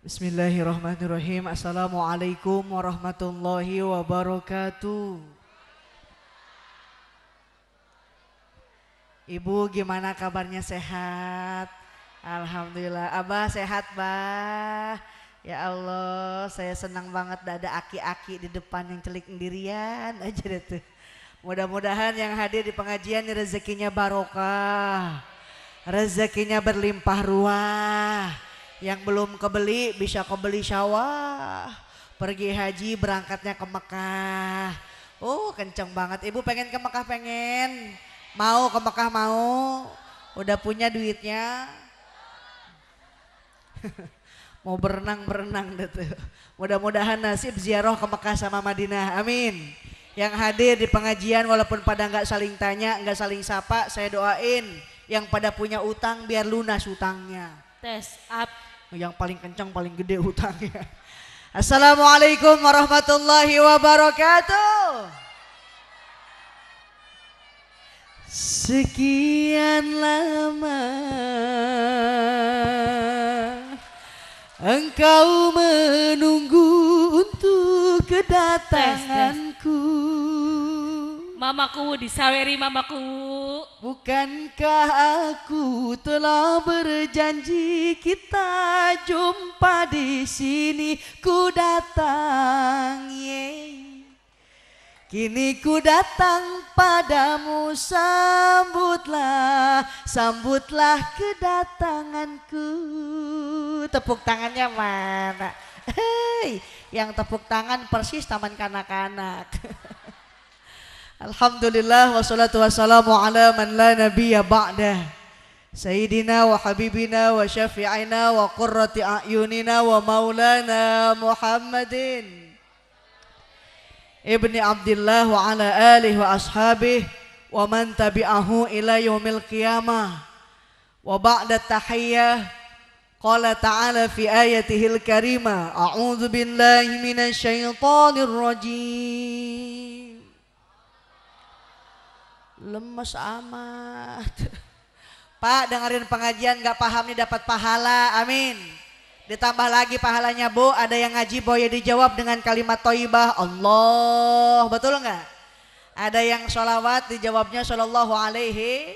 Bismillahirrahmanirrahim. Assalamualaikum warahmatullahi wabarakatuh. Ibu gimana kabarnya sehat? Alhamdulillah. Abah sehat, Bah. Ya Allah, saya senang banget ada aki-aki di depan yang celik sendirian aja deh Mudah-mudahan yang hadir di pengajian rezekinya barokah. Rezekinya berlimpah ruah yang belum kebeli bisa kebeli sawah. Pergi haji berangkatnya ke Mekah. Oh kenceng banget. Ibu pengen ke Mekah pengen. Mau ke Mekah mau. Udah punya duitnya. mau berenang-berenang gitu. Mudah-mudahan nasib ziarah ke Mekah sama Madinah. Amin. Yang hadir di pengajian walaupun pada nggak saling tanya, nggak saling sapa, saya doain yang pada punya utang biar lunas utangnya. Tes up yang paling kencang paling gede hutangnya. Assalamualaikum warahmatullahi wabarakatuh. Sekian lama engkau menunggu untuk kedatanganku mamaku, disaweri mamaku. Bukankah aku telah berjanji kita jumpa di sini ku datang yeah. Kini ku datang padamu sambutlah, sambutlah kedatanganku. Tepuk tangannya mana? Hei, yang tepuk tangan persis taman kanak-kanak. Alhamdulillah wassalatu wassalamu ala man la nabiyya ba'dah Sayyidina wa habibina wa syafi'ina wa qurrati a'yunina wa maulana Muhammadin Ibni Abdullah wa ala alihi wa ashabih wa man tabi'ahu ila yawmil qiyamah wa ba'da tahiyyah qala ta'ala fi ayatihil karimah a'udzu billahi minasy syaithanir rajim lemes amat. Pak dengerin pengajian gak paham nih dapat pahala, amin. Ditambah lagi pahalanya bu, ada yang ngaji boya dijawab dengan kalimat toibah, Allah, betul nggak? Ada yang sholawat dijawabnya sholallahu alaihi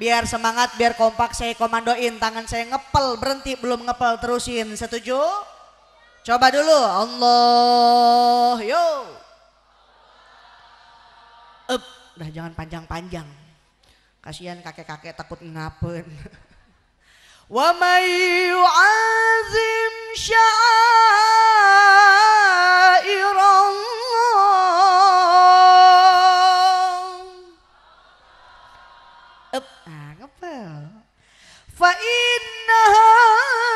biar semangat, biar kompak saya komandoin, tangan saya ngepel, berhenti belum ngepel terusin, setuju? Coba dulu, Allah, yo dah jangan panjang-panjang kasihan kakek-kakek takut ngapun wa may yu'azim Up, nah, ngepel. Fa innaha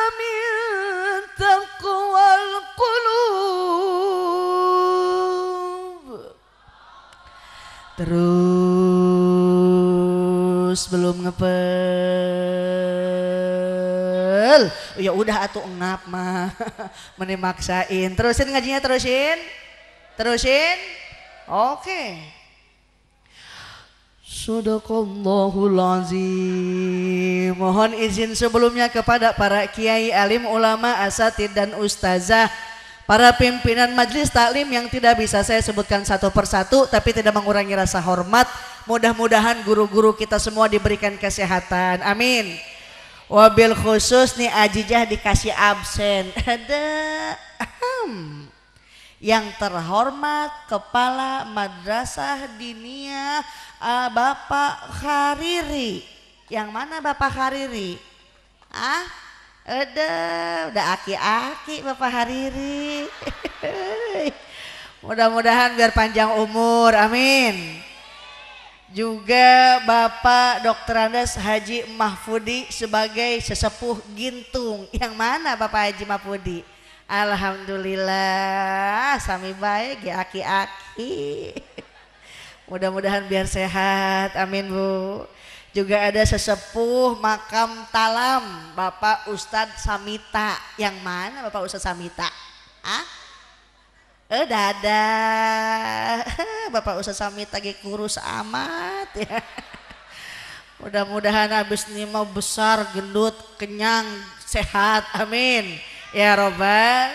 terus belum ngepel ya udah atuh ngap mah menimaksain, terusin ngajinya terusin terusin oke okay. Sudakallahul azim. Mohon izin sebelumnya kepada para kiai alim ulama asatid dan ustazah para pimpinan majelis taklim yang tidak bisa saya sebutkan satu persatu tapi tidak mengurangi rasa hormat mudah-mudahan guru-guru kita semua diberikan kesehatan amin wabil khusus nih ajijah dikasih absen ada yang terhormat kepala madrasah dinia uh, Bapak Hariri yang mana Bapak Hariri ah Udah, udah aki-aki Bapak Hariri. Mudah-mudahan biar panjang umur, amin. Juga Bapak Dr. Andes Haji Mahfudi sebagai sesepuh gintung. Yang mana Bapak Haji Mahfudi? Alhamdulillah, sami baik ya aki-aki. Mudah-mudahan biar sehat, amin Bu juga ada sesepuh makam talam Bapak Ustadz Samita yang mana Bapak Ustadz Samita ah eh dada Bapak Ustadz Samita gak kurus amat ya mudah-mudahan habis ini mau besar gendut kenyang sehat amin ya robbal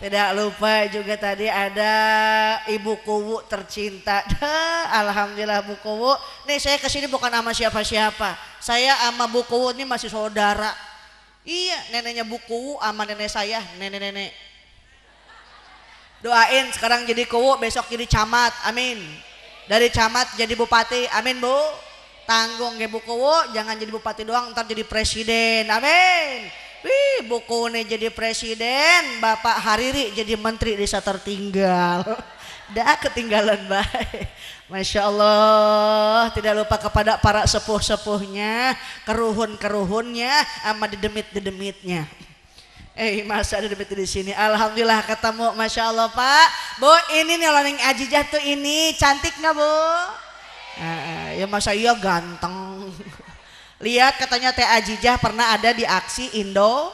tidak lupa juga tadi ada Ibu Kuwu tercinta. Alhamdulillah Bu Kuwu. Nih saya kesini bukan sama siapa-siapa. Saya sama Bu Kuwu ini masih saudara. Iya neneknya Bu Kuwu sama nenek saya, nenek-nenek. Doain sekarang jadi Kuwu, besok jadi camat, amin. Dari camat jadi bupati, amin Bu. Tanggung ya Bu Kuwu, jangan jadi bupati doang, ntar jadi presiden, amin. Wih, Bokone jadi presiden, Bapak Hariri jadi menteri desa tertinggal. Dah ketinggalan baik. Masya Allah, tidak lupa kepada para sepuh-sepuhnya, keruhun-keruhunnya, sama dedemit-dedemitnya. Eh masa ada debit di sini. Alhamdulillah ketemu, masya Allah Pak. Bu ini nih orang yang aji jatuh ini cantik nggak Bu? Eh, ya masa iya ganteng. Lihat katanya Teh Ajijah pernah ada di aksi Indo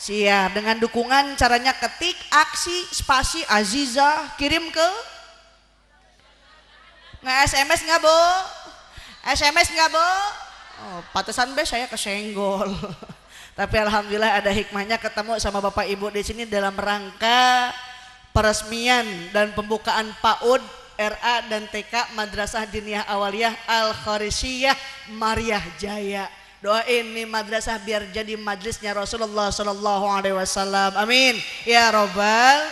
Sia dengan dukungan caranya ketik aksi spasi Aziza kirim ke nggak SMS nggak bu SMS nggak bu oh, patesan be saya kesenggol tapi alhamdulillah ada hikmahnya ketemu sama bapak ibu di sini dalam rangka peresmian dan pembukaan PAUD RA dan TK Madrasah Diniyah Awaliyah Al Kharisiyah Mariah Jaya. Doain nih madrasah biar jadi majlisnya Rasulullah Shallallahu Alaihi Wasallam. Amin. Ya Robbal.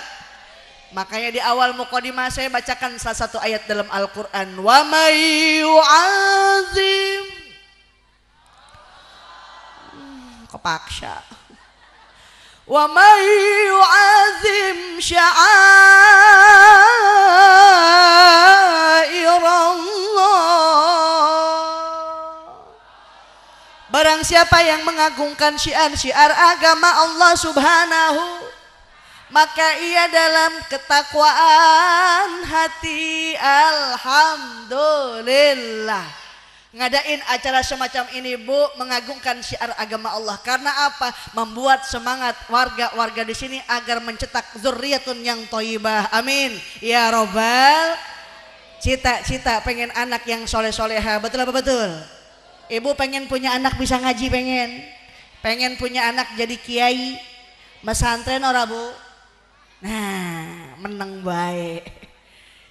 Makanya di awal mukadimah saya bacakan salah satu ayat dalam Al-Qur'an, "Wa mayu Azim Kepaksa. ومن يعظم شعائر Barang siapa yang mengagungkan syiar-syiar agama Allah subhanahu maka ia dalam ketakwaan hati Alhamdulillah Ngadain acara semacam ini Bu mengagungkan syiar agama Allah. Karena apa? Membuat semangat warga-warga di sini agar mencetak zuriatun yang toibah. Amin. Ya Robbal. Cita-cita pengen anak yang soleh-soleha. Betul apa betul? Ibu pengen punya anak bisa ngaji pengen. Pengen punya anak jadi kiai. Mesantren ora Bu? Nah, menang baik.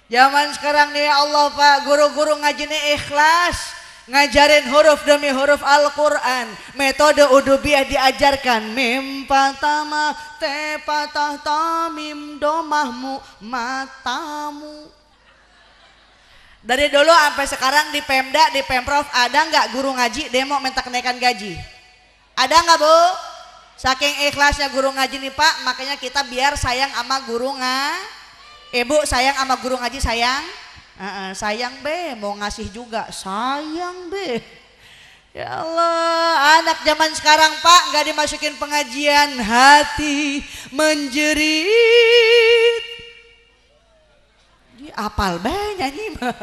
Zaman sekarang nih ya Allah Pak, guru-guru ngaji nih ikhlas ngajarin huruf demi huruf Al-Quran metode udubiah diajarkan mim patama te patah tamim domahmu matamu dari dulu sampai sekarang di Pemda di Pemprov ada nggak guru ngaji demo minta kenaikan gaji ada nggak bu saking ikhlasnya guru ngaji nih pak makanya kita biar sayang sama guru nga ibu sayang sama guru ngaji sayang sayang be mau ngasih juga sayang be ya Allah anak zaman sekarang pak nggak dimasukin pengajian hati menjerit di apal be nyanyi mah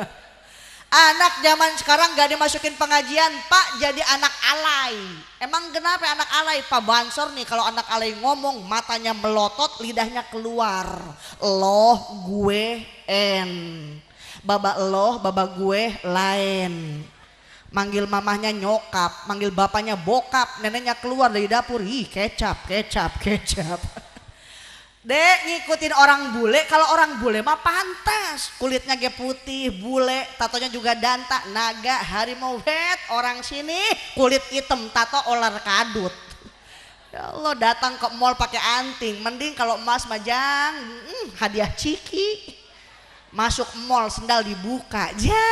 anak zaman sekarang nggak dimasukin pengajian pak jadi anak alay emang kenapa anak alay pak Bansor nih kalau anak alay ngomong matanya melotot lidahnya keluar loh gue en baba lo, baba gue lain. Manggil mamahnya nyokap, manggil bapaknya bokap, neneknya keluar dari dapur, ih kecap, kecap, kecap. Dek ngikutin orang bule, kalau orang bule mah pantas. Kulitnya ge putih, bule, tatonya juga danta, naga, harimau wet, orang sini kulit hitam, tato olar kadut. Ya Allah datang ke mall pakai anting, mending kalau emas majang hmm, hadiah ciki masuk mall sendal dibuka ya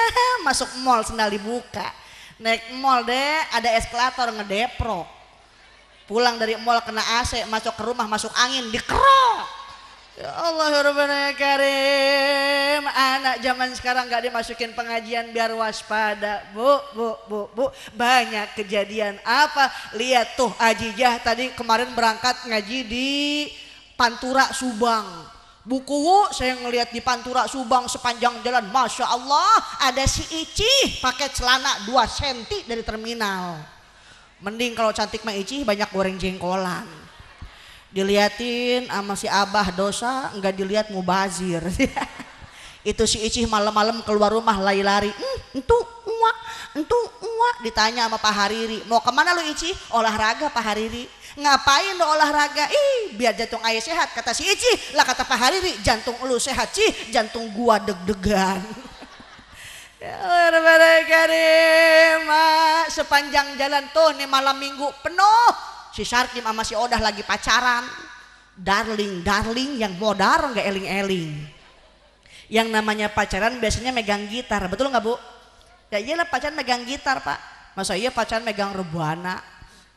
masuk mall sendal dibuka naik mall deh ada eskalator ngedeprok pulang dari mall kena AC masuk ke rumah masuk angin dikerok ya Allah ya, ya karim anak zaman sekarang gak dimasukin pengajian biar waspada bu bu bu bu banyak kejadian apa lihat tuh Ajijah tadi kemarin berangkat ngaji di Pantura Subang Buku saya ngelihat di Pantura Subang sepanjang jalan Masya Allah ada si Ici pakai celana 2 senti dari terminal Mending kalau cantik mah Ici banyak goreng jengkolan Diliatin sama si Abah dosa nggak dilihat mubazir Itu si Ici malam-malam keluar rumah lari-lari hmm, Entu uak, entu uak Ditanya sama Pak Hariri Mau kemana lu Ici? Olahraga Pak Hariri Ngapain lo olahraga? Ih, biar jantung ayah sehat. Kata si Ici, lah kata Pak Hariri, jantung lu sehat sih, jantung gua deg-degan. Ya sepanjang jalan tuh nih malam minggu penuh. Si Sarkim sama si Odah lagi pacaran. Darling, darling yang modar nggak eling-eling. Yang namanya pacaran biasanya megang gitar, betul nggak bu? Ya iyalah pacaran megang gitar pak. Masa iya pacaran megang rebana?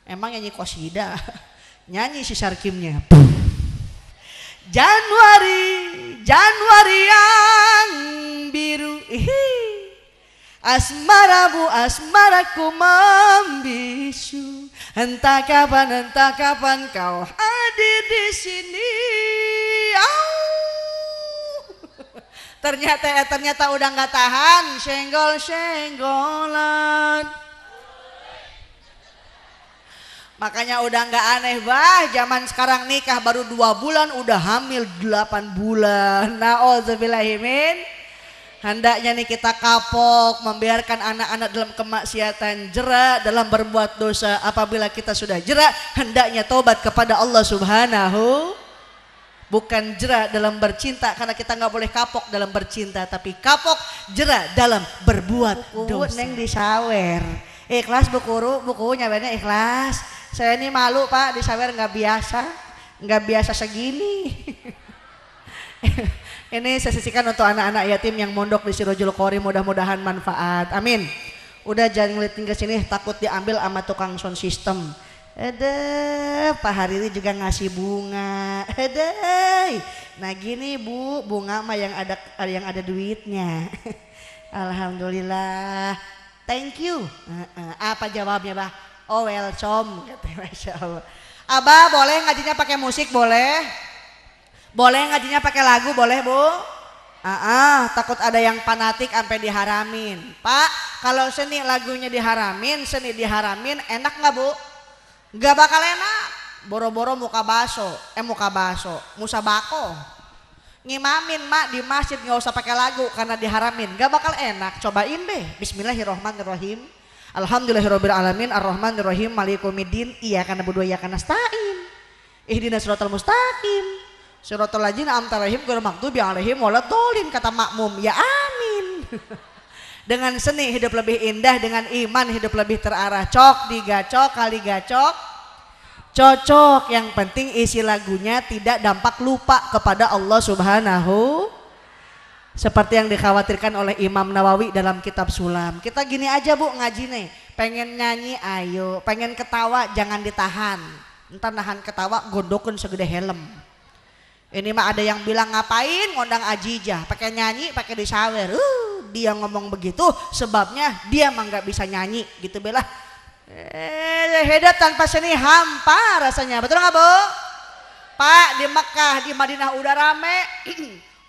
Emang nyanyi kosida. Nyanyi si Sarkimnya. Januari, Januari yang biru. Hihi. Asmaramu, asmaraku membisu. Entah kapan, entah kapan kau hadir di sini. Oh. Ternyata, eh, ternyata udah nggak tahan. Senggol, senggolan. Makanya udah nggak aneh bah, zaman sekarang nikah baru dua bulan udah hamil delapan bulan. Nah, Nauzubillahimin. Hendaknya nih kita kapok membiarkan anak-anak dalam kemaksiatan jerak dalam berbuat dosa apabila kita sudah jerak hendaknya tobat kepada Allah Subhanahu bukan jerak dalam bercinta karena kita nggak boleh kapok dalam bercinta tapi kapok jerak dalam berbuat dosa. Neng disawer ikhlas bukuru bukunya banyak ikhlas saya ini malu Pak, di disawer nggak biasa, nggak biasa segini. ini saya sisihkan untuk anak-anak yatim yang mondok di Sirojul Kori, mudah-mudahan manfaat. Amin. Udah jangan ngeliatin ke sini, takut diambil sama tukang sound system. ada Pak hari ini juga ngasih bunga. ada nah gini Bu, bunga mah yang ada yang ada duitnya. Alhamdulillah. Thank you. apa jawabnya, pak? Oh welcome, masya Allah. Abah boleh ngajinya pakai musik boleh, boleh ngajinya pakai lagu boleh bu. Ah, ah, takut ada yang fanatik sampai diharamin. Pak, kalau seni lagunya diharamin, seni diharamin, enak nggak bu? Gak bakal enak. Boro-boro muka baso, eh muka baso, musa bako. Ngimamin mak di masjid nggak usah pakai lagu karena diharamin, gak bakal enak. Cobain deh. Bismillahirrohmanirrohim. Alhamdulillahirabbil ya alamin arrahmanir rahim malikumiddin iyyaka na'budu wa iyyaka nasta'in. Ihdinas siratal mustaqim. Siratal ladzina an'amta alaihim ghairil maghdubi alaihim waladdallin kata makmum. Ya amin. dengan seni hidup lebih indah, dengan iman hidup lebih terarah. Cok digacok, kali gacok. Cocok, yang penting isi lagunya tidak dampak lupa kepada Allah Subhanahu seperti yang dikhawatirkan oleh Imam Nawawi dalam kitab sulam. Kita gini aja bu ngaji nih, pengen nyanyi ayo, pengen ketawa jangan ditahan. ntar nahan ketawa gondokun segede helm. Ini mah ada yang bilang ngapain ngundang Ajijah, pakai nyanyi, pakai disawer. Uh, dia ngomong begitu sebabnya dia mah nggak bisa nyanyi gitu belah, Eh, hedat tanpa seni hampa rasanya. Betul nggak, Bu? Pak, di Mekah, di Madinah udah rame.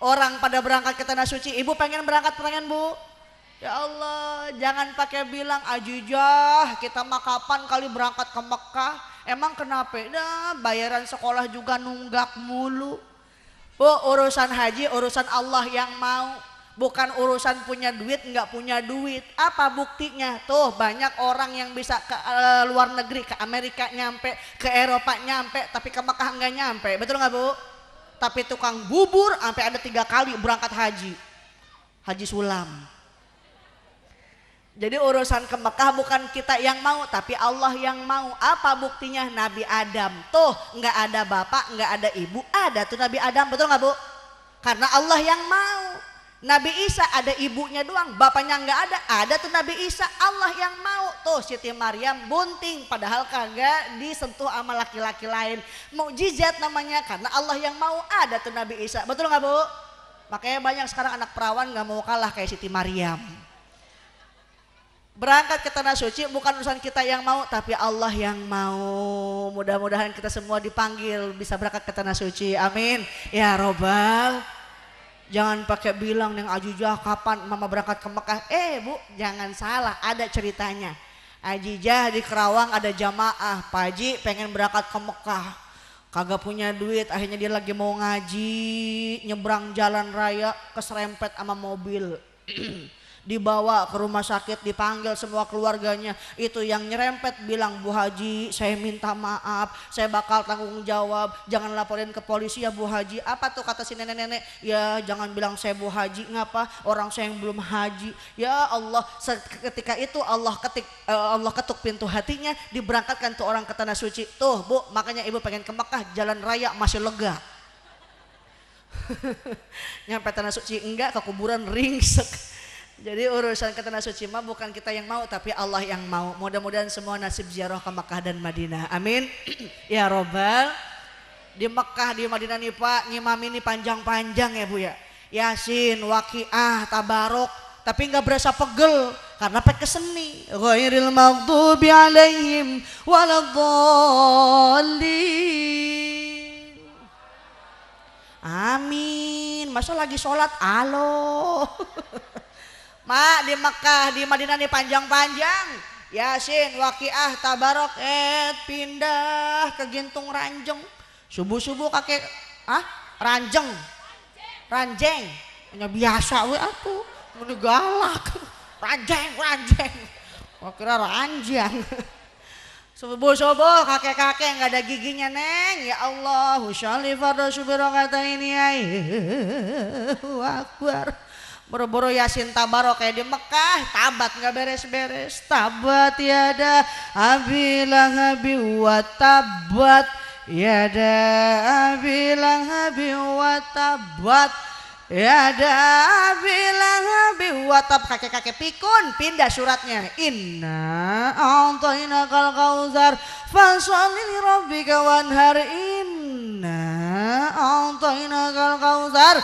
Orang pada berangkat ke tanah suci. Ibu pengen berangkat pengen bu? Ya Allah, jangan pakai bilang ajujah kita mah kapan kali berangkat ke Mekah? Emang kenapa? Nah, bayaran sekolah juga nunggak mulu. Bu, urusan haji, urusan Allah yang mau. Bukan urusan punya duit, nggak punya duit. Apa buktinya? Tuh banyak orang yang bisa ke eh, luar negeri, ke Amerika nyampe, ke Eropa nyampe, tapi ke Mekah nggak nyampe. Betul nggak bu? tapi tukang bubur sampai ada tiga kali berangkat haji haji sulam jadi urusan ke Mekah bukan kita yang mau tapi Allah yang mau apa buktinya Nabi Adam tuh nggak ada bapak nggak ada ibu ada tuh Nabi Adam betul nggak bu karena Allah yang mau Nabi Isa ada ibunya doang, bapaknya nggak ada. Ada tuh Nabi Isa, Allah yang mau tuh Siti Maryam bunting padahal kagak disentuh sama laki-laki lain. Mukjizat namanya karena Allah yang mau ada tuh Nabi Isa. Betul nggak Bu? Makanya banyak sekarang anak perawan nggak mau kalah kayak Siti Maryam. Berangkat ke tanah suci bukan urusan kita yang mau tapi Allah yang mau. Mudah-mudahan kita semua dipanggil bisa berangkat ke tanah suci. Amin. Ya robbal Jangan pakai bilang yang Ajijah kapan mama berangkat ke Mekah. Eh bu, jangan salah, ada ceritanya. Ajijah di Kerawang ada jamaah, Pak Haji pengen berangkat ke Mekah. Kagak punya duit, akhirnya dia lagi mau ngaji, nyebrang jalan raya, keserempet sama mobil. dibawa ke rumah sakit dipanggil semua keluarganya itu yang nyerempet bilang Bu Haji saya minta maaf saya bakal tanggung jawab jangan laporin ke polisi ya Bu Haji apa tuh kata si nenek-nenek ya jangan bilang saya Bu Haji ngapa orang saya yang belum haji ya Allah ketika itu Allah ketik eh, Allah ketuk pintu hatinya diberangkatkan tuh orang ke tanah suci tuh Bu makanya ibu pengen ke Mekah jalan raya masih lega nyampe tanah suci enggak ke kuburan ringsek jadi urusan ke tanah suci mah bukan kita yang mau tapi Allah yang mau. Mudah-mudahan semua nasib ziarah ke Mekah dan Madinah. Amin. ya robbal di Mekah di Madinah nih Pak nyimam ini panjang-panjang ya Bu ya. Yasin, Waqiah, Tabarok tapi nggak berasa pegel karena pakai seni. Ghairil maghdubi alaihim waladhdallin. Amin. Masa lagi sholat? Alo. Mak di Mekah, di Madinah nih panjang-panjang. Yasin, Waqiah, Tabarok, eh, pindah ke Gintung Ranjeng. Subuh-subuh kakek, ah Ranjeng, Ranjeng, punya biasa we aku, menegalak galak, Ranjeng, Ranjeng, kok kira Ranjeng. Subuh-subuh kakek-kakek nggak ada giginya neng. Ya Allah, husyalifar subiro kata ini ya. Akbar. Boro-boro Yasin tabarok kayak di Mekah, tabat nggak beres-beres. Tabat ya ada abilang abi tabat ya ada abilang abi tabat. Ya ada bilang watap kakek-kakek pikun pindah suratnya. Inna a'tayna kal kautsar ini robi kawan hari inna a'tayna kal kautsar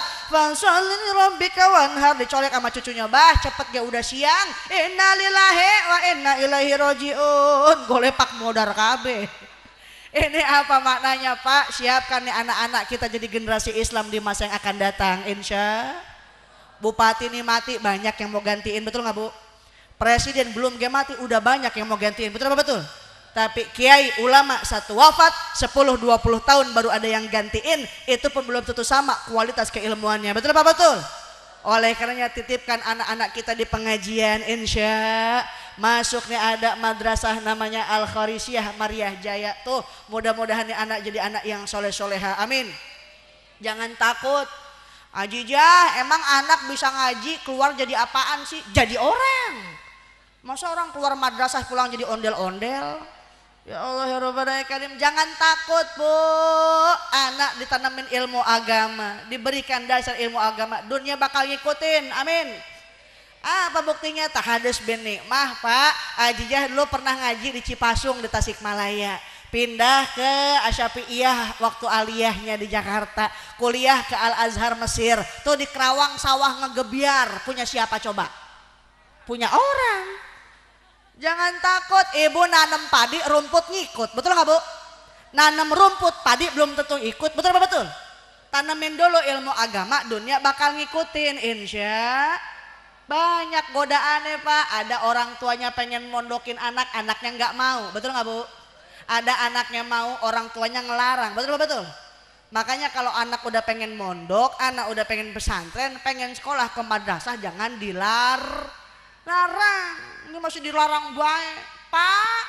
ini robi kawan hari dicolek sama cucunya bah cepet ya udah siang. Inna lillahi wa inna ilaihi rojiun Golepak modar kabe ini apa maknanya Pak? Siapkan nih anak-anak kita jadi generasi Islam di masa yang akan datang. Insya Bupati ini mati banyak yang mau gantiin betul nggak Bu? Presiden belum dia mati udah banyak yang mau gantiin betul apa betul? Tapi kiai ulama satu wafat 10-20 tahun baru ada yang gantiin itu pun belum tentu sama kualitas keilmuannya betul apa betul? Oleh karenanya titipkan anak-anak kita di pengajian insya masuknya ada madrasah namanya Al Kharisiyah Mariah Jaya tuh mudah-mudahan anak jadi anak yang soleh soleha amin jangan takut Ajijah emang anak bisa ngaji keluar jadi apaan sih jadi orang masa orang keluar madrasah pulang jadi ondel-ondel ya Allah ya Rabbal ya Karim jangan takut bu anak ditanamin ilmu agama diberikan dasar ilmu agama dunia bakal ngikutin amin apa buktinya? Tahadus bin Nikmah, Pak. Ajijah dulu pernah ngaji di Cipasung di Tasikmalaya. Pindah ke Asyafi'iyah waktu aliyahnya di Jakarta. Kuliah ke Al-Azhar Mesir. Tuh di Kerawang sawah ngegebiar. Punya siapa coba? Punya orang. Jangan takut ibu nanam padi rumput ngikut. Betul nggak bu? Nanam rumput padi belum tentu ikut. Betul apa betul? Tanamin dulu ilmu agama dunia bakal ngikutin insya banyak godaannya pak, ada orang tuanya pengen mondokin anak, anaknya nggak mau, betul nggak bu? Ada anaknya mau, orang tuanya ngelarang, betul betul? Makanya kalau anak udah pengen mondok, anak udah pengen pesantren, pengen sekolah ke madrasah jangan dilar, larang. Ini masih dilarang baik. Pak,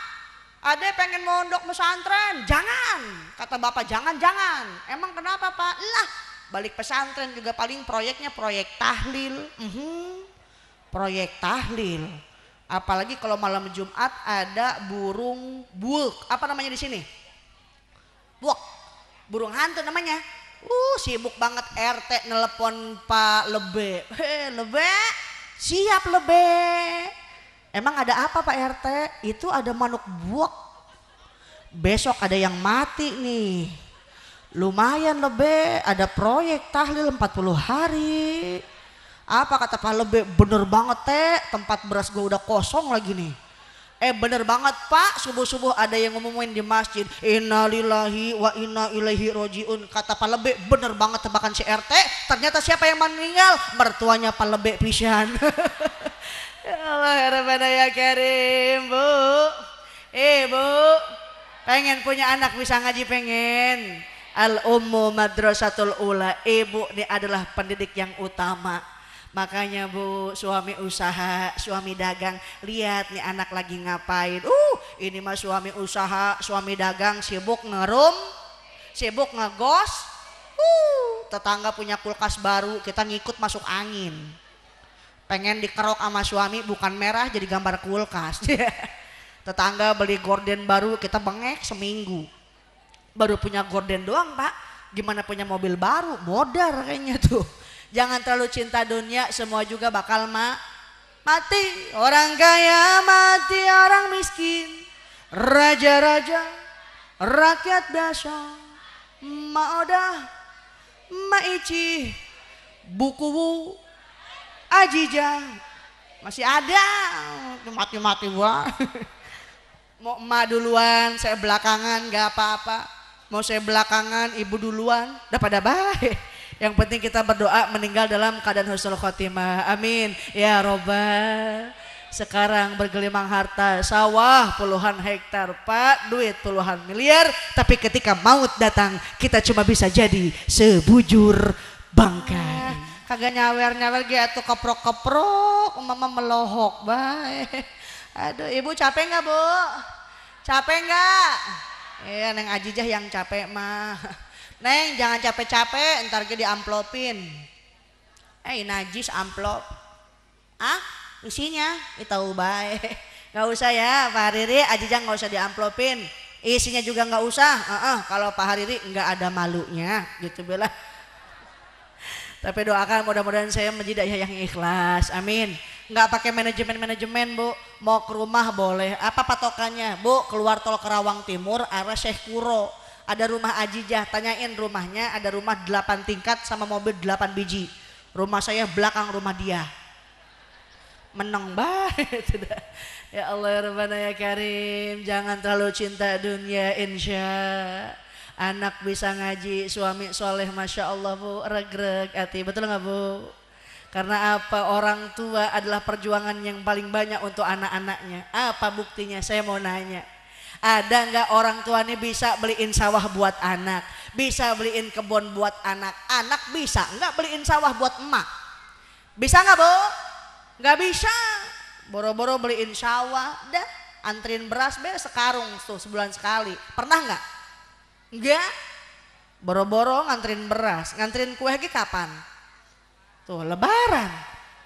ada pengen mondok pesantren, jangan. Kata bapak jangan, jangan. Emang kenapa pak? Lah, balik pesantren juga paling proyeknya proyek tahlil. Mm proyek tahlil. Apalagi kalau malam Jumat ada burung buk apa namanya di sini? buk burung hantu namanya. Uh, sibuk banget RT nelpon Pak Lebe. Hei, Lebe, siap Lebe. Emang ada apa Pak RT? Itu ada manuk buak. Besok ada yang mati nih. Lumayan Lebe, ada proyek tahlil 40 hari apa kata Pak Lebe bener banget teh tempat beras gue udah kosong lagi nih eh bener banget Pak subuh-subuh ada yang ngomongin di masjid innalillahi wa inna ilaihi rojiun kata Pak Lebe bener banget tebakan si RT ternyata siapa yang meninggal mertuanya Pak Lebe pisan ya Allah ya, ya Karim Bu Ibu eh, pengen punya anak bisa ngaji pengen al ummu madrasatul ula ibu eh, ini adalah pendidik yang utama Makanya bu, suami usaha, suami dagang, lihat nih anak lagi ngapain. Uh, ini mah suami usaha, suami dagang sibuk ngerum, sibuk ngegos. Uh, tetangga punya kulkas baru, kita ngikut masuk angin. Pengen dikerok sama suami bukan merah jadi gambar kulkas. tetangga beli gorden baru, kita bengek seminggu. Baru punya gorden doang pak, gimana punya mobil baru, modar kayaknya tuh Jangan terlalu cinta dunia, semua juga bakal ma mati. Orang kaya mati, orang miskin. Raja-raja, rakyat biasa. ma ici, buku, bu, ajija. Masih ada, mati-mati buah. Mau emak duluan, saya belakangan, gak apa-apa. Mau saya belakangan, ibu duluan, udah pada baik. Yang penting kita berdoa meninggal dalam keadaan husnul khotimah. Amin. Ya Robbal. Sekarang bergelimang harta, sawah puluhan hektar, Pak, duit puluhan miliar, tapi ketika maut datang, kita cuma bisa jadi sebujur bangkai. Ah, kagak nyawer-nyawer gitu atau keprok-keprok, mama melohok, baik. Aduh, ibu capek nggak bu? Capek nggak? Iya, neng Ajijah yang capek mah. Neng jangan capek-capek ntar jadi amplopin. Eh najis amplop. Ah isinya itu baik. Gak usah ya Pak Hariri Ajijang gak usah diamplopin. Isinya juga gak usah. Uh -uh, kalau Pak Hariri gak ada malunya gitu bilang. Tapi doakan mudah-mudahan saya menjadi ayah yang ikhlas. Amin. Nggak pakai manajemen-manajemen, Bu. Mau ke rumah boleh. Apa patokannya? Bu, keluar tol Kerawang Timur arah Syekh Kuro ada rumah Ajijah, tanyain rumahnya ada rumah 8 tingkat sama mobil 8 biji. Rumah saya belakang rumah dia. Menang banget. ya Allah ya Rabbana ya Karim, jangan terlalu cinta dunia insya anak bisa ngaji, suami soleh, masya Allah bu, regreg hati, betul nggak bu? Karena apa orang tua adalah perjuangan yang paling banyak untuk anak-anaknya. Apa buktinya? Saya mau nanya. Ada nggak orang tuanya bisa beliin sawah buat anak? Bisa beliin kebun buat anak? Anak bisa nggak beliin sawah buat emak? Bisa nggak bu? Nggak bisa. Boro-boro beliin sawah, dah antrin beras be sekarung tuh sebulan sekali. Pernah nggak? Nggak, Boro-boro ngantrin beras, ngantrin kue lagi kapan? Tuh lebaran.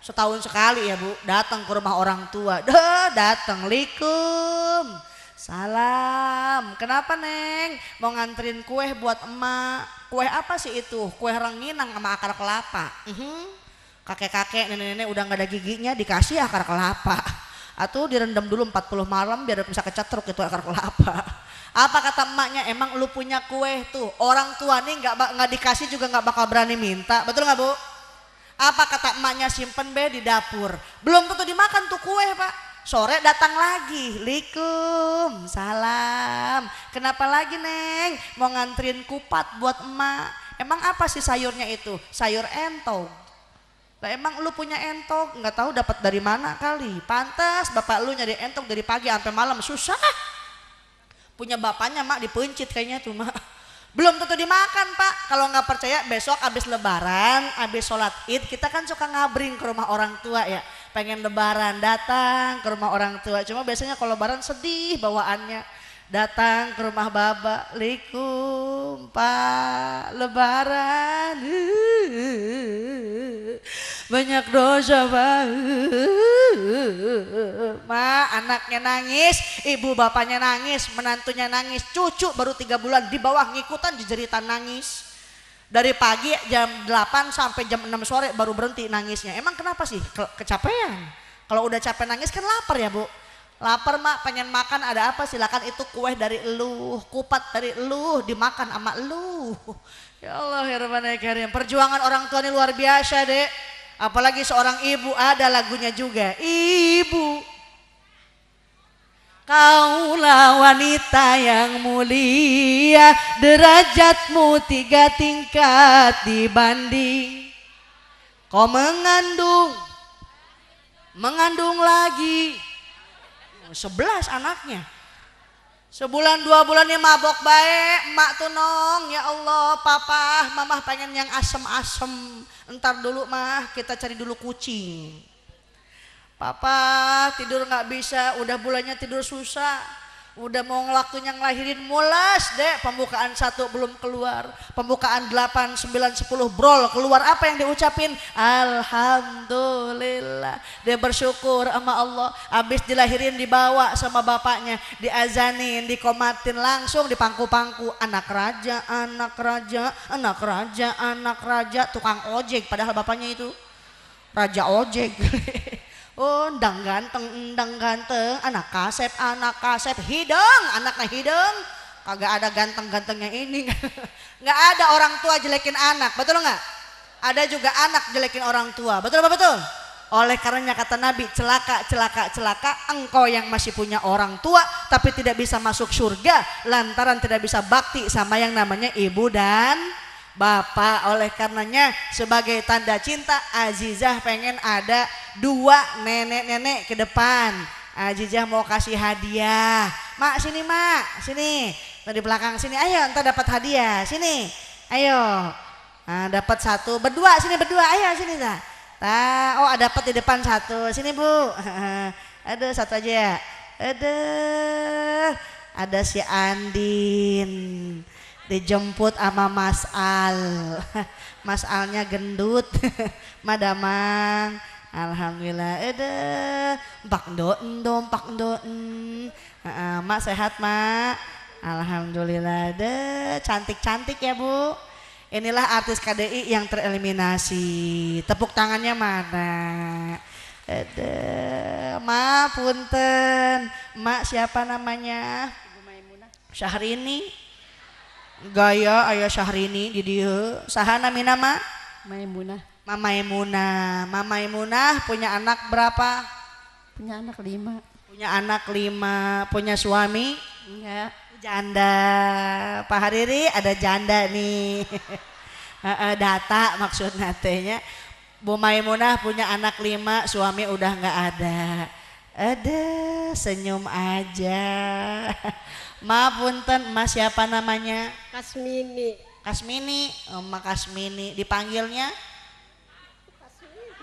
Setahun sekali ya bu, datang ke rumah orang tua. Deh, datang likum Salam, kenapa Neng? Mau nganterin kue buat emak. Kue apa sih itu? Kue renginang sama akar kelapa. Mhm. Kakek-kakek, nenek-nenek udah gak ada giginya dikasih akar kelapa. Atau direndam dulu 40 malam biar bisa kecetruk itu akar kelapa. Apa kata emaknya? Emang lu punya kue tuh. Orang tua nih gak, nggak dikasih juga gak bakal berani minta. Betul gak bu? Apa kata emaknya simpen be di dapur. Belum tentu dimakan tuh kue pak. Sore datang lagi, likum, salam. Kenapa lagi neng? Mau ngantriin kupat buat emak. Emang apa sih sayurnya itu? Sayur entok. Nah, emang lu punya entok? Enggak tahu dapat dari mana kali. Pantas bapak lu nyari entok dari pagi sampai malam susah. Punya bapaknya mak dipencit kayaknya tuh mak. Belum tentu dimakan pak. Kalau nggak percaya besok abis lebaran, abis sholat id kita kan suka ngabring ke rumah orang tua ya. Pengen lebaran datang ke rumah orang tua. Cuma biasanya kalau lebaran sedih bawaannya datang ke rumah baba, likum pak lebaran banyak dosa pak ma anaknya nangis ibu bapaknya nangis menantunya nangis cucu baru tiga bulan di bawah ngikutan jeritan nangis dari pagi jam 8 sampai jam 6 sore baru berhenti nangisnya emang kenapa sih kecapean kalau udah capek nangis kan lapar ya bu Laper mak pengen makan ada apa silakan itu kue dari lu, kupat dari lu dimakan sama lu. Ya Allah ya Rabbana ya Karim. Perjuangan orang tua ini luar biasa dek. Apalagi seorang ibu ada lagunya juga. Ibu Kaulah wanita yang mulia, derajatmu tiga tingkat dibanding. Kau mengandung, mengandung lagi, sebelas anaknya. Sebulan dua bulan bulannya mabok baik, emak tuh nong, ya Allah, papa, mama pengen yang asem-asem. Entar dulu mah kita cari dulu kucing. Papa tidur nggak bisa, udah bulannya tidur susah Udah mau ngelakuin yang lahirin mulas deh pembukaan satu belum keluar, pembukaan delapan sembilan sepuluh brol keluar apa yang diucapin? Alhamdulillah. Dia bersyukur sama Allah, abis dilahirin dibawa sama bapaknya, diazanin, dikomatin langsung di pangku-pangku. Anak raja, anak raja, anak raja, anak raja, tukang ojek padahal bapaknya itu raja ojek. Undang ganteng, undang ganteng, anak kasep, anak kasep, hidung, anaknya hidung. Kagak ada ganteng-gantengnya ini. Nggak ada orang tua jelekin anak, betul nggak? Ada juga anak jelekin orang tua, betul apa betul? Oleh karenanya kata Nabi, celaka, celaka, celaka, engkau yang masih punya orang tua tapi tidak bisa masuk surga lantaran tidak bisa bakti sama yang namanya ibu dan bapak. Oleh karenanya sebagai tanda cinta, Azizah pengen ada dua nenek-nenek ke depan. Ah, mau kasih hadiah. Mak sini mak, sini. tadi belakang sini, ayo entah dapat hadiah, sini. Ayo, nah, dapat satu, berdua sini berdua, ayo sini dah. Nah, oh dapat di depan satu, sini bu. ada satu aja ya. Aduh, ada si Andin dijemput sama Mas Al. Mas Alnya gendut, Madamang. Alhamdulillah. Ada pak doen dong pak doen. mak sehat mak. Alhamdulillah. Ada cantik cantik ya bu. Inilah artis KDI yang tereliminasi. Tepuk tangannya mana? Ada ma punten. Mak siapa namanya? Syahrini gaya ayah Syahrini di Sahana Mina mak Maimunah Mama Emunah. Mama Emunah punya anak berapa? Punya anak lima. Punya anak lima. Punya suami? Enggak. Janda. Pak Hariri ada janda nih. Data maksud nantinya. Bu Maimunah punya anak lima, suami udah nggak ada. Ada senyum aja. Ma punten, Mas siapa namanya? Kasmini. Kasmini, Emak oh, Kasmini. Dipanggilnya?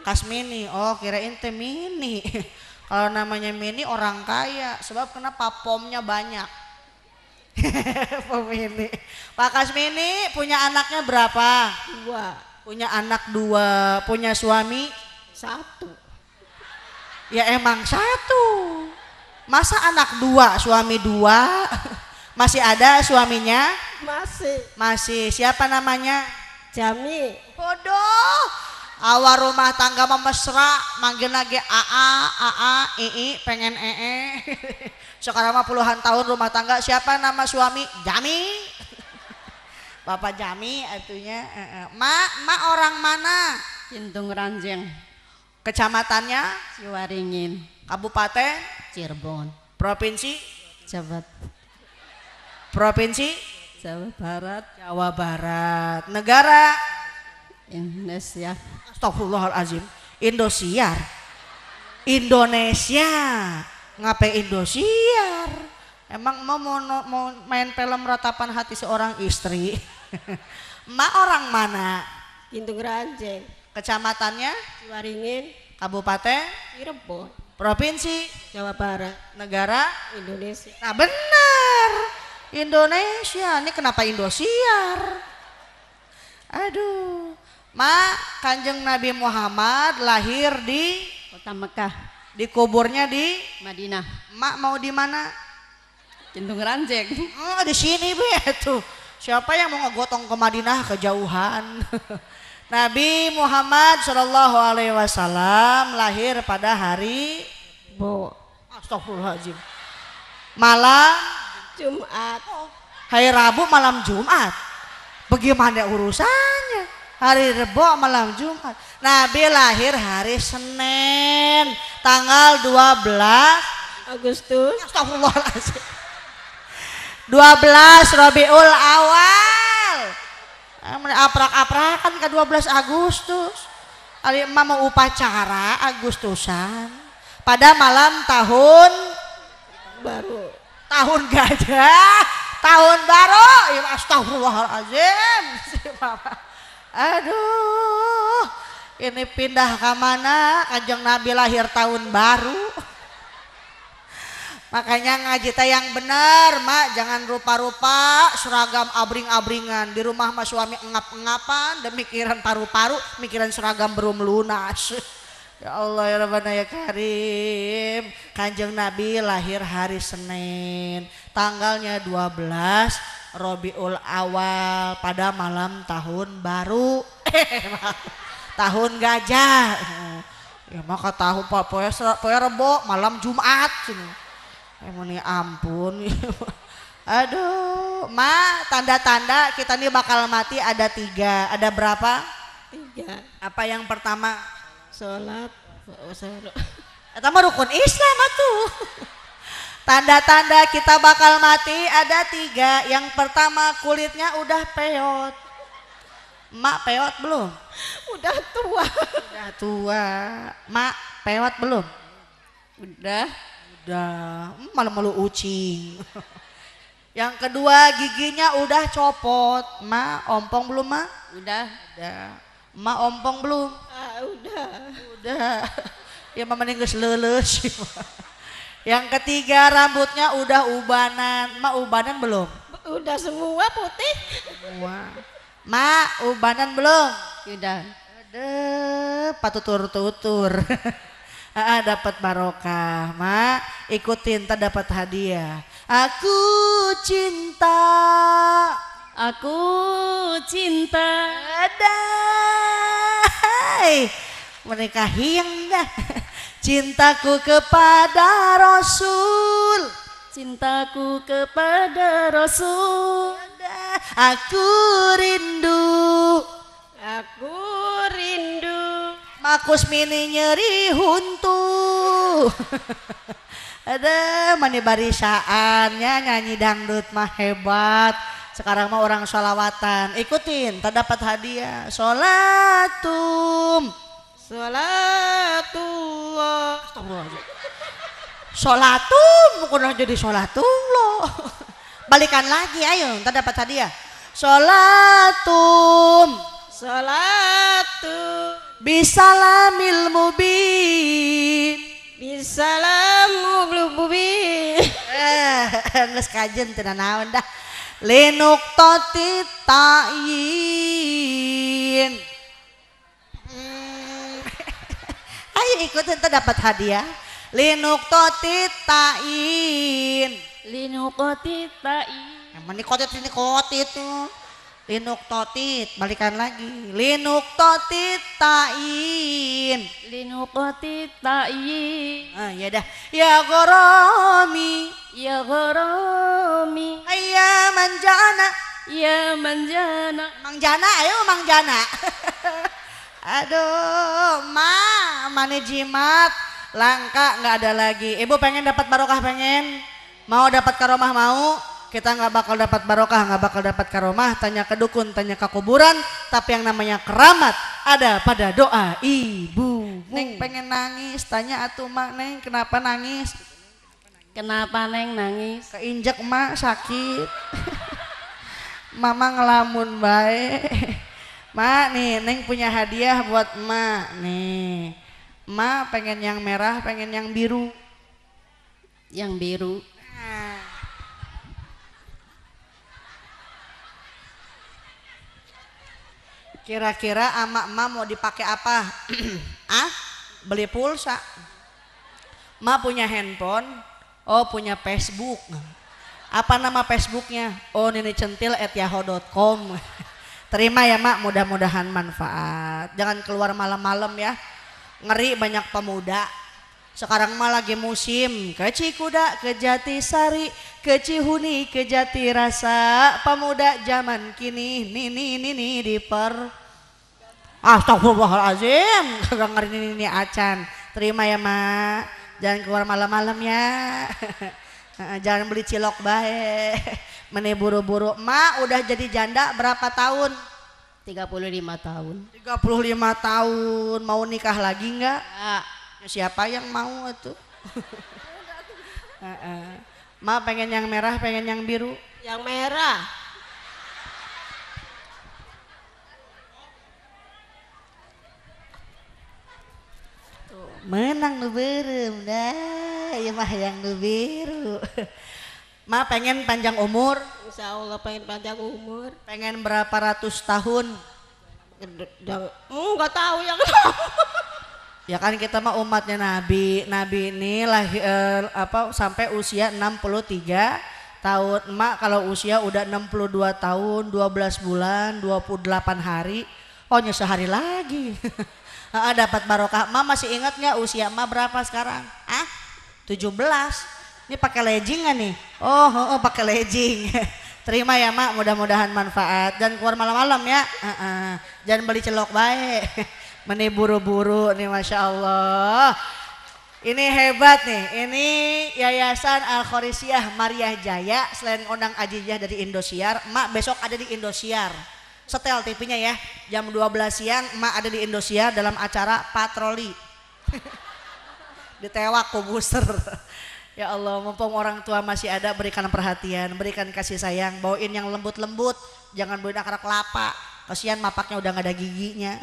Kasmini. Oh, kirain teh mini. Kalau namanya mini orang kaya, sebab kena papomnya banyak. Pemini. Pak Kasmini punya anaknya berapa? Dua. Punya anak dua, punya suami? Satu. Ya emang satu. Masa anak dua, suami dua? Masih ada suaminya? Masih. Masih. Siapa namanya? Jami. Bodoh awal rumah tangga memesra manggil lagi AA AA II pengen ee e. sekarang mah puluhan tahun rumah tangga siapa nama suami Jami Bapak Jami artinya ma ma orang mana Cintung Ranjeng kecamatannya siwaringin Kabupaten Cirebon Provinsi Jabat Provinsi Jawa Barat Jawa Barat negara Indonesia Astagfirullahalazim. Indosiar. Indonesia. Ngapain Indosiar? Emang mau mau, mau main film ratapan hati seorang istri? Ma orang mana? Gintung Ranjeng. Kecamatannya? Waringin. Kabupaten? Cirebon. Provinsi? Jawa Barat. Negara? Indonesia. Nah benar. Indonesia. Ini kenapa Indosiar? Aduh. Ma, Kanjeng Nabi Muhammad lahir di kota Mekah. Di kuburnya di Madinah. Mak mau di mana? Centung Ranjek. Oh, di sini bu ya, tuh. Siapa yang mau ngegotong ke Madinah kejauhan? Nabi Muhammad Shallallahu Alaihi Wasallam lahir pada hari Bo. Astagfirullahaladzim. Malam Jumat. Hari Rabu malam Jumat. Bagaimana urusannya? hari Rebo malam Jumat. Nabi lahir hari Senin tanggal 12 Agustus. Astagfirullahaladzim. 12 Rabiul Awal. Aprak-aprakan ke 12 Agustus. Ali Emma mau upacara Agustusan pada malam tahun baru. Tahun gajah, tahun baru. Ya, Astagfirullahaladzim. astagfirullahalazim. Aduh, ini pindah ke mana? Kanjeng Nabi lahir tahun baru. Makanya ngaji teh yang benar, Mak. Jangan rupa-rupa seragam abring-abringan. Di rumah mah suami engap-engapan, demikiran paru-paru, mikiran seragam belum lunas. Ya Allah ya Rabbana ya Karim. Kanjeng Nabi lahir hari Senin, tanggalnya 12 Robiul Awal pada malam tahun baru. Eh, tahun gajah. Ya maka tahu Pak Poya rebo malam Jumat. Emang eh, ampun. Aduh, ma tanda-tanda kita ini bakal mati ada tiga. Ada berapa? Tiga. Apa yang pertama? sholat oh, Eta mah rukun Islam atuh Tanda-tanda kita bakal mati ada tiga. Yang pertama kulitnya udah peot. Mak peot belum? Udah tua. Udah tua. Mak peot belum? Udah. Udah. Hmm, malu-malu ucing. Yang kedua giginya udah copot. Mak ompong belum mak? Udah. Udah. Ma ompong belum? Ah, udah. Udah. Ya mama ninggus lelus. Yang ketiga rambutnya udah ubanan. ma ubanan belum? Udah semua putih. Semua. Ma ubanan belum? Udah. Udah patut tutur tur Ah, dapat barokah, ma Ikutin, tak dapat hadiah. Aku cinta Aku cinta. Ada. Mereka hiang dah. Cintaku kepada Rasul. Cintaku kepada Rasul. Aku rindu. Aku rindu. Makus mini nyeri huntu. Ada mana barisaannya nyanyi dangdut mah hebat. Sekarang mah orang sholawatan. Ikutin, tak dapat hadiah. Sholatum. Sholatullah. Sholatum. Bukan jadi sholatullah. Balikan lagi, ayo. Tak dapat hadiah. Sholatum. Sholatum. Bisalamil mubin. Bisalamul mubin. Eh, nges kajen tidak naon dah. Linuk toti ta'in ayo ikut kita dapat hadiah toti ta'in ta'yin toti ta'in emang ini kotit ini kotit tuh Linuk totit, balikan lagi. Linuk totit tain. Linuk totit tain. Ah, ya dah. Ya gharami. Ya gharami. Ayya manjana. Ya manjana. Mangjana, ayo mangjana. Aduh, ma, mana jimat? Langka nggak ada lagi. Ibu pengen dapat barokah pengen? Mau dapat karomah mau? kita nggak bakal dapat barokah, nggak bakal dapat karomah, tanya ke dukun, tanya ke kuburan, tapi yang namanya keramat ada pada doa ibu. Neng pengen nangis, tanya atuh mak neng kenapa nangis? Kenapa neng nangis? Keinjek mak sakit. Mama ngelamun baik. Mak nih, neng punya hadiah buat mak nih. Mak pengen yang merah, pengen yang biru. Yang biru. Kira-kira ama ma mau dipakai apa? ah, beli pulsa. Ma punya handphone, oh punya Facebook. Apa nama Facebooknya? Oh ini Centil at yahoo.com. Terima ya mak, mudah-mudahan manfaat. Jangan keluar malam-malam ya. Ngeri banyak pemuda sekarang mah lagi musim ke Cikuda, ke sari ke Cihuni, ke Jati Rasa. Pemuda zaman kini nini nini diper. Astagfirullahaladzim, kagak ngerti nini nini acan. Terima ya, ma Jangan keluar malam-malam ya. Eh, jangan beli cilok baik. meni buru-buru. ma udah jadi janda berapa tahun? 35 tahun. 35 tahun. Mau nikah lagi enggak? Ya siapa yang mau itu Ma pengen yang merah pengen yang biru yang merah menang nu berem dah ya mah yang nu biru Ma pengen panjang umur Insya Allah pengen panjang umur Pengen berapa ratus tahun Enggak hmm, tahu yang Ya kan kita mah umatnya Nabi. Nabi ini lahir eh, apa sampai usia 63 tahun. mak kalau usia udah 62 tahun, 12 bulan, 28 hari, ohnya sehari lagi. Ah, dapat barokah. mak masih ingat nggak usia mak berapa sekarang? Ah? 17. Ini pakai legging gak nih? Oh, oh, oh pakai legging. Terima ya mak, mudah-mudahan manfaat. Dan keluar malam-malam ya. Uh -uh. Jangan beli celok baik. Meni buru-buru nih Masya Allah. Ini hebat nih, ini Yayasan al Khorisiyah Mariah Jaya selain undang Ajijah dari Indosiar, Mak besok ada di Indosiar. Setel TV-nya ya, jam 12 siang Mak ada di Indosiar dalam acara patroli. Ditewak kubuser. Ya Allah, mumpung orang tua masih ada berikan perhatian, berikan kasih sayang, bawain yang lembut-lembut, jangan bawain akar kelapa. Kasihan mapaknya udah gak ada giginya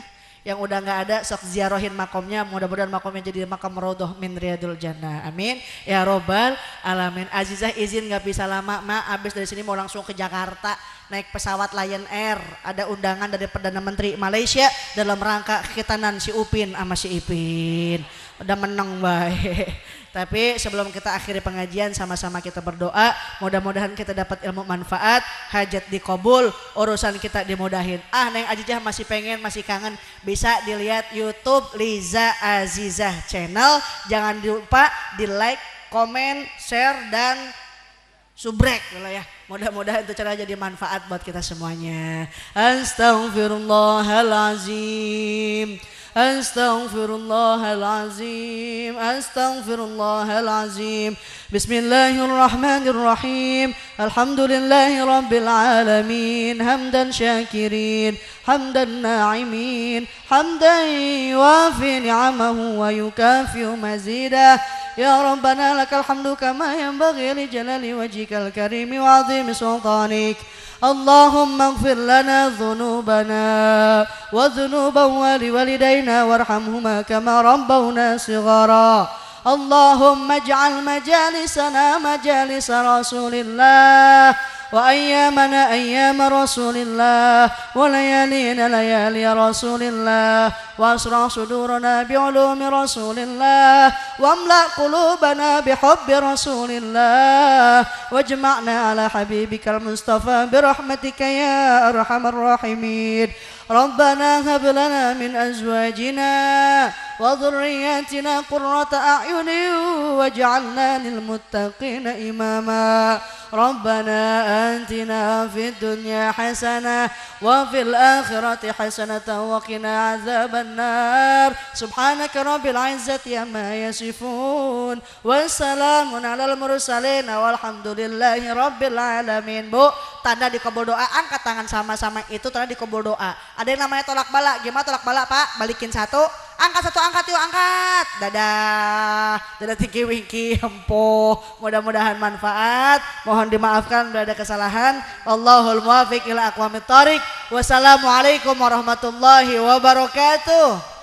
yang udah nggak ada sok ziarohin makomnya mudah-mudahan makomnya jadi makam rodoh min riyadul jannah amin ya robbal alamin Azizah izin nggak bisa lama ma abis dari sini mau langsung ke Jakarta naik pesawat Lion Air ada undangan dari Perdana Menteri Malaysia dalam rangka kekitanan si Upin sama si Ipin udah menang baik Tapi sebelum kita akhiri pengajian sama-sama kita berdoa, mudah-mudahan kita dapat ilmu manfaat, hajat dikabul, urusan kita dimudahin. Ah, Neng Ajijah masih pengen, masih kangen, bisa dilihat YouTube Liza Azizah channel. Jangan lupa di like, komen, share dan subrek dulu ya. Mudah-mudahan itu cara jadi manfaat buat kita semuanya. Astagfirullahalazim. أستغفر الله العظيم أستغفر الله العظيم بسم الله الرحمن الرحيم الحمد لله رب العالمين حمدا شاكرين حمدا ناعمين حمدا يوافي نعمه ويكافئ مزيده يا ربنا لك الحمد كما ينبغي لجلال وجهك الكريم وعظيم سلطانك اللهم اغفر لنا ذنوبنا وذنوب ولوالدينا وارحمهما كما ربونا صغارا اللهم اجعل مجالسنا مجالس رسول الله وأيامنا أيام رسول الله وليالينا ليالي رسول الله وأسرع صدورنا بعلوم رسول الله واملأ قلوبنا بحب رسول الله واجمعنا على حبيبك المصطفى برحمتك يا أرحم الراحمين ربنا هب لنا من أزواجنا وذرياتنا قرة أعين واجعلنا للمتقين إماما ربنا أنتنا في الدنيا حسنة وفي الآخرة حسنة وقنا عذاب النار سبحانك رب العزة عما يصفون والسلام على المرسلين والحمد لله رب العالمين بو tanda dikabul doa angkat tangan sama-sama itu tanda dikabul doa ada yang namanya tolak balak gimana tolak balak Pak balikin satu angkat satu angkat yuk angkat dadah dadah tinggi winki empo mudah-mudahan manfaat mohon dimaafkan berada kesalahan Allahul muafiq ila aqwamit wassalamualaikum warahmatullahi wabarakatuh